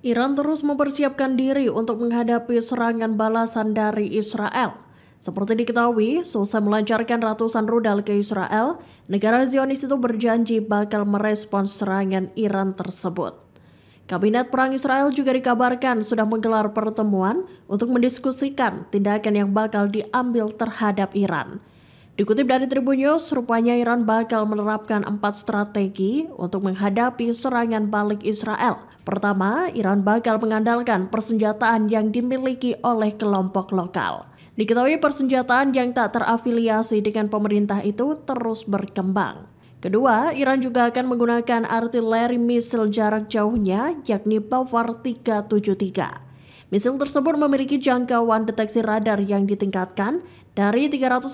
Iran terus mempersiapkan diri untuk menghadapi serangan balasan dari Israel. Seperti diketahui, selesai melancarkan ratusan rudal ke Israel, negara Zionis itu berjanji bakal merespons serangan Iran tersebut. Kabinet Perang Israel juga dikabarkan sudah menggelar pertemuan untuk mendiskusikan tindakan yang bakal diambil terhadap Iran. Dikutip dari Tribun News, rupanya Iran bakal menerapkan empat strategi untuk menghadapi serangan balik Israel. Pertama, Iran bakal mengandalkan persenjataan yang dimiliki oleh kelompok lokal. Diketahui persenjataan yang tak terafiliasi dengan pemerintah itu terus berkembang. Kedua, Iran juga akan menggunakan artileri misil jarak jauhnya yakni Bavar 373. Misil tersebut memiliki jangkauan deteksi radar yang ditingkatkan dari 350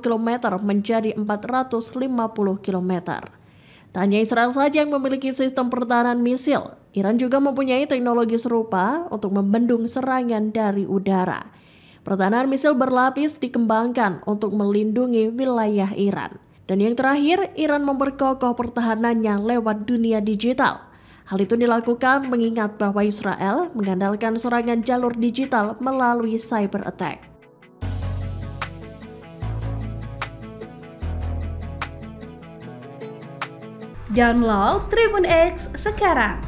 km menjadi 450 km. Tanya Israel saja yang memiliki sistem pertahanan misil, Iran juga mempunyai teknologi serupa untuk membendung serangan dari udara. Pertahanan misil berlapis dikembangkan untuk melindungi wilayah Iran. Dan yang terakhir, Iran memperkokoh pertahanannya lewat dunia digital Hal itu dilakukan mengingat bahwa Israel mengandalkan serangan jalur digital melalui cyber attack. Download Tribun X sekarang,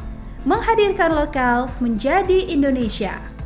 menghadirkan lokal menjadi Indonesia.